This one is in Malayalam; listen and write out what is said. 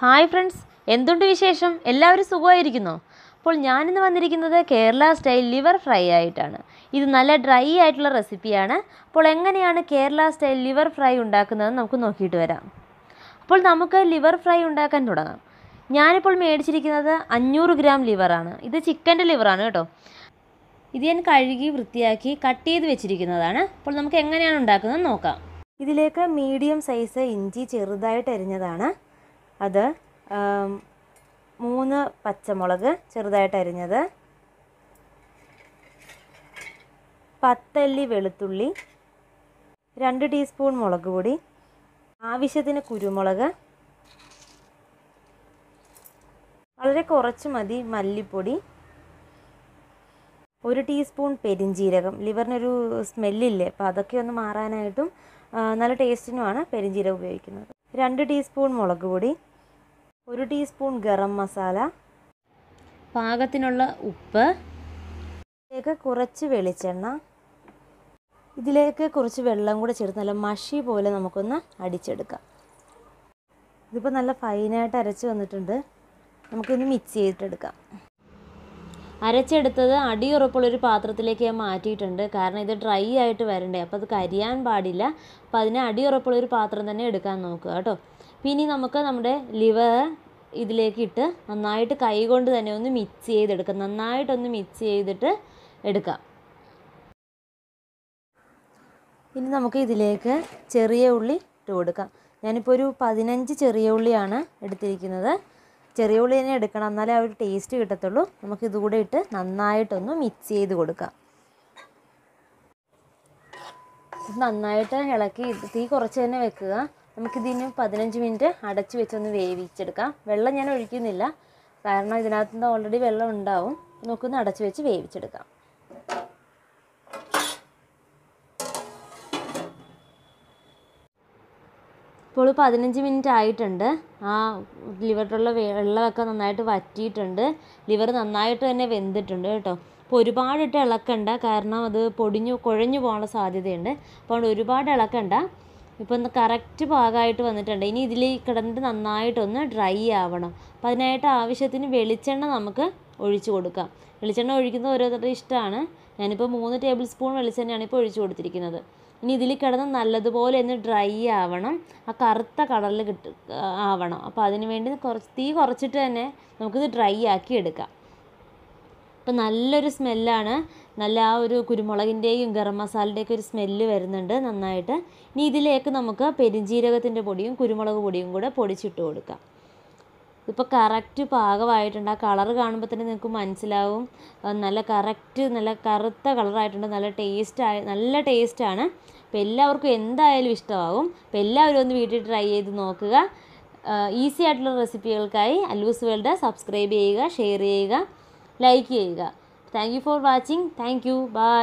ഹായ് ഫ്രണ്ട്സ് എന്തുണ്ട് വിശേഷം എല്ലാവരും സുഖമായിരിക്കുന്നു അപ്പോൾ ഞാനിന്ന് വന്നിരിക്കുന്നത് കേരള സ്റ്റൈൽ ലിവർ ഫ്രൈ ആയിട്ടാണ് ഇത് നല്ല ഡ്രൈ ആയിട്ടുള്ള റെസിപ്പിയാണ് അപ്പോൾ എങ്ങനെയാണ് കേരള സ്റ്റൈൽ ലിവർ ഫ്രൈ ഉണ്ടാക്കുന്നത് നമുക്ക് നോക്കിയിട്ട് വരാം അപ്പോൾ നമുക്ക് ലിവർ ഫ്രൈ ഉണ്ടാക്കാൻ തുടങ്ങാം ഞാനിപ്പോൾ മേടിച്ചിരിക്കുന്നത് അഞ്ഞൂറ് ഗ്രാം ലിവറാണ് ഇത് ചിക്കൻ്റെ ലിവറാണ് കേട്ടോ ഇത് ഞാൻ കഴുകി വൃത്തിയാക്കി കട്ട് ചെയ്ത് വെച്ചിരിക്കുന്നതാണ് അപ്പോൾ നമുക്ക് എങ്ങനെയാണ് ഉണ്ടാക്കുന്നത് നോക്കാം ഇതിലേക്ക് മീഡിയം സൈസ് ഇഞ്ചി ചെറുതായിട്ട് അരിഞ്ഞതാണ് അത് മൂന്ന് പച്ചമുളക് ചെറുതായിട്ട് അരിഞ്ഞത് പത്തല്ലി വെളുത്തുള്ളി രണ്ട് ടീസ്പൂൺ മുളക് പൊടി ആവശ്യത്തിന് കുരുമുളക് വളരെ കുറച്ച് മതി മല്ലിപ്പൊടി ഒരു ടീസ്പൂൺ പെരിഞ്ജീരകം ലിവറിനൊരു സ്മെല്ലില്ലേ അപ്പോൾ അതൊക്കെ ഒന്ന് മാറാനായിട്ടും നല്ല ടേസ്റ്റിനുമാണ് പെരിഞ്ജീരകം ഉപയോഗിക്കുന്നത് രണ്ട് ടീസ്പൂൺ മുളക് പൊടി ഒരു ടീസ്പൂൺ ഗരം മസാല പാകത്തിനുള്ള ഉപ്പ് ഇതിലേക്ക് കുറച്ച് വെളിച്ചെണ്ണ ഇതിലേക്ക് കുറച്ച് വെള്ളം കൂടെ ചേർത്ത് നല്ല മഷി പോലെ നമുക്കൊന്ന് അടിച്ചെടുക്കാം ഇതിപ്പോൾ നല്ല ഫൈനായിട്ട് അരച്ച് വന്നിട്ടുണ്ട് നമുക്കിന്ന് മിക്സ് ചെയ്തിട്ടെടുക്കാം അരച്ചെടുത്തത് അടിയുറപ്പുള്ളൊരു പാത്രത്തിലേക്ക് ഞാൻ മാറ്റിയിട്ടുണ്ട് കാരണം ഇത് ഡ്രൈ ആയിട്ട് വരണ്ടേ അപ്പോൾ അത് കരിയാൻ പാടില്ല അപ്പോൾ അതിന് അടിയുറപ്പുള്ളൊരു പാത്രം തന്നെ എടുക്കാൻ നോക്കുക കേട്ടോ പിന്നെ നമുക്ക് നമ്മുടെ ലിവർ ഇതിലേക്ക് ഇട്ട് നന്നായിട്ട് കൈകൊണ്ട് തന്നെ ഒന്ന് മിക്സ് ചെയ്തെടുക്കാം നന്നായിട്ടൊന്ന് മിക്സ് ചെയ്തിട്ട് എടുക്കാം ഇനി നമുക്ക് ഇതിലേക്ക് ചെറിയ ഉള്ളി ഇട്ട് കൊടുക്കാം ഞാനിപ്പോൾ ഒരു പതിനഞ്ച് ചെറിയ ഉള്ളിയാണ് എടുത്തിരിക്കുന്നത് ചെറിയ ഉള്ളി തന്നെ എടുക്കണം എന്നാലേ ആ ഒരു ടേസ്റ്റ് കിട്ടത്തുള്ളൂ നമുക്ക് ഇതുകൂടെ ഇട്ട് നന്നായിട്ടൊന്ന് മിക്സ് ചെയ്ത് കൊടുക്കാം നന്നായിട്ട് ഇളക്കി തീ കുറച്ച് തന്നെ വെക്കുക നമുക്കിതിന് പതിനഞ്ച് മിനിറ്റ് അടച്ച് വെച്ചൊന്ന് വേവിച്ചെടുക്കാം വെള്ളം ഞാൻ ഒഴിക്കുന്നില്ല കാരണം ഇതിനകത്തുനിന്ന് ഓൾറെഡി വെള്ളം ഉണ്ടാവും നമുക്കൊന്ന് അടച്ച് വെച്ച് വേവിച്ചെടുക്കാം ഇപ്പോൾ പതിനഞ്ച് മിനിറ്റ് ആയിട്ടുണ്ട് ആ ലിവറിലുള്ള വെള്ളമൊക്കെ നന്നായിട്ട് വറ്റിയിട്ടുണ്ട് ലിവർ നന്നായിട്ട് തന്നെ വെന്തിട്ടുണ്ട് കേട്ടോ അപ്പോൾ ഒരുപാടിട്ട് ഇളക്കണ്ട കാരണം അത് പൊടിഞ്ഞു കുഴഞ്ഞു പോകാനുള്ള സാധ്യതയുണ്ട് അപ്പോൾ ഒരുപാട് ഇളക്കണ്ട ഇപ്പോൾ ഒന്ന് കറക്റ്റ് പാകമായിട്ട് വന്നിട്ടുണ്ട് ഇനി ഇതിൽ കിടന്നിട്ട് നന്നായിട്ടൊന്ന് ഡ്രൈ ആവണം അപ്പോൾ അതിനായിട്ട് ആവശ്യത്തിന് വെളിച്ചെണ്ണ നമുക്ക് ഒഴിച്ചു കൊടുക്കാം വെളിച്ചെണ്ണ ഒഴിക്കുന്നത് ഓരോരുത്തരുടെ ഇഷ്ടമാണ് ഞാനിപ്പോൾ മൂന്ന് ടേബിൾ സ്പൂൺ വെളിച്ചെണ്ണയാണ് ഇപ്പോൾ ഒഴിച്ചു കൊടുത്തിരിക്കുന്നത് ഇനി ഇതിൽ കിടന്ന് നല്ലതുപോലെ ഒന്ന് ഡ്രൈ ആവണം ആ കറുത്ത കളറിൽ കിട്ടും ആവണം അപ്പോൾ അതിന് വേണ്ടി കുറച്ച് തീ കുറച്ചിട്ട് തന്നെ നമുക്കിത് ഡ്രൈ ആക്കി എടുക്കാം അപ്പോൾ നല്ലൊരു സ്മെല്ലാണ് നല്ല ആ ഒരു കുരുമുളകിൻ്റെയും ഗരം മസാലയുടെയൊക്കെ ഒരു സ്മെല്ല് വരുന്നുണ്ട് നന്നായിട്ട് ഇനി ഇതിലേക്ക് നമുക്ക് പെരിഞ്ജീരകത്തിൻ്റെ പൊടിയും കുരുമുളക് പൊടിയും കൂടെ പൊടിച്ചിട്ട് കൊടുക്കാം ഇതിപ്പോൾ കറക്റ്റ് പാകമായിട്ടുണ്ട് ആ കളർ കാണുമ്പോൾ തന്നെ നിങ്ങൾക്ക് മനസ്സിലാവും നല്ല കറക്റ്റ് നല്ല കറുത്ത കളറായിട്ടുണ്ട് നല്ല ടേസ്റ്റായ നല്ല ടേസ്റ്റാണ് അപ്പം എല്ലാവർക്കും എന്തായാലും ഇഷ്ടമാവും അപ്പം എല്ലാവരും ഒന്ന് വീട്ടിൽ ട്രൈ ചെയ്ത് നോക്കുക ഈസി ആയിട്ടുള്ള റെസിപ്പികൾക്കായി അലൂസ് വേൾഡ് സബ്സ്ക്രൈബ് ചെയ്യുക ഷെയർ ചെയ്യുക ലൈക്ക് ചെയ്യുക thank you for watching thank you by